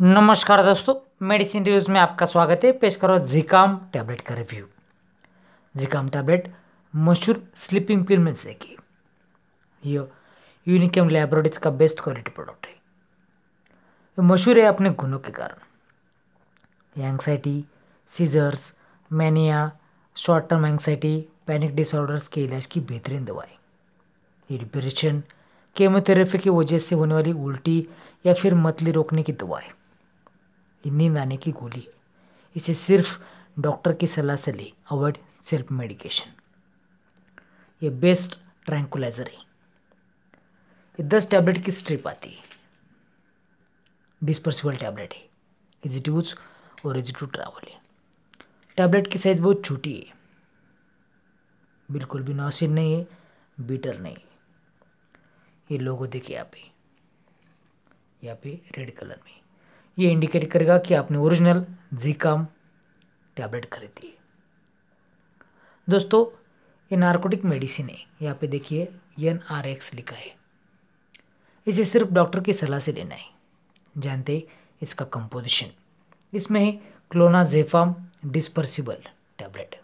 नमस्कार दोस्तों medicine reviews में आपका स्वागत है पेश करो जिकाम टैबलेट का रिव्यू जिकाम टैबलेट मशहूर स्लीपिंग पिल में से की ये यूनिकम लेबोरेटरीज का बेस्ट क्वालिटी प्रोडक्ट है ये मशहूर है अपने गुणों के कारण anxiety seizures mania short term anxiety panic disorders के इलाज की बेहतरीन दवाएँ ये डिप्रेशन केमोथेरेपी की वजह से होने वाली उल्टी या फिर मतली रोकने की दवाई नींद आने की गोली इसे सिर्फ डॉक्टर की सलाह से ली अवॉइड सेल्फ मेडिकेशन ये बेस्ट ट्रैंकुलाइज़र है ये दस टैबलेट की स्ट्रिप आती है डिस्पर्सिबल टैबलेट है इजी टू यूज और इजी टू ट्रैवल है टैबलेट की साइज़ बहुत छोटी है बिल्कुल भी नौसिन नहीं है बीटर नहीं है ये लोगो देखिए यहाँ पे यहाँ पे रेड कलर में ये इंडिकेट करेगा कि आपने ओरिजिनल जी टैबलेट खरीदी है दोस्तों ये नार्कोटिक मेडिसिन है यहाँ पे देखिए एन आर एक्स लिखा है इसे सिर्फ डॉक्टर की सलाह से लेना है जानते इसका कंपोजिशन इसमें है क्लोनाजेफाम डिस्पर्सिबल टैबलेट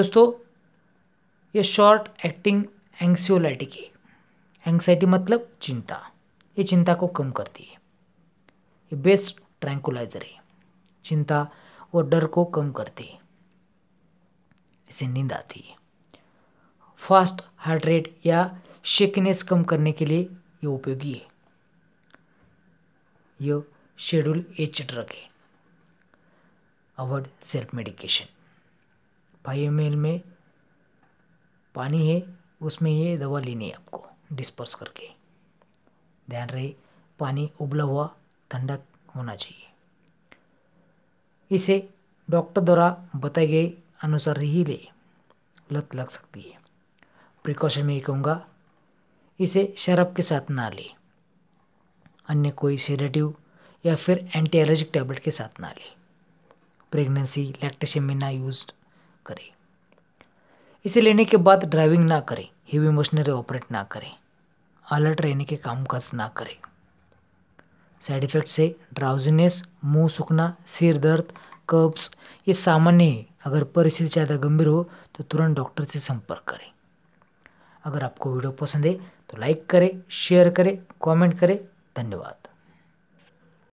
दोस्तों ये शॉर्ट एक्टिंग एंक्सियोलाइटिक है एंक्साइटी मतलब चिंता ये चिंता को कम करती है ये बेस्ट ट्रैंकुलाइजर है चिंता और डर को कम करती है इसे नींद आती है फास्ट हार्ट रेट या शेकनेस कम करने के लिए ये उपयोगी है यह शेड्यूल एच ड्रग है avoid self medication five M में पानी है उसमें ये दवा लेनी है आपको डिस्पर्स करके ध्यान रहे पानी उबला हुआ ठंडक होना चाहिए इसे डॉक्टर द्वारा बताए गए अनुसार ही ले लत लग सकती है प्रिकॉशन में ये कहूँगा इसे शराब के साथ ना ले अन्य कोई सीडेटिव या फिर एंटी एलर्जिक टैबलेट के साथ ना ले प्रेगनेंसी लैक्टेशन में ना यूज करें इसे लेने के बाद ड्राइविंग ना करें हीवी मशीनरी ऑपरेट ना करें अलर्ट रहने के कामकाज ना करें साइड इफ़ेक्ट्स है ड्राउजीनेस मुंह सूखना सिर दर्द कब्ज ये सामान्य है अगर परिस्थिति ज़्यादा गंभीर हो तो तुरंत डॉक्टर से संपर्क करें अगर आपको वीडियो पसंद है तो लाइक करें शेयर करें कमेंट करें धन्यवाद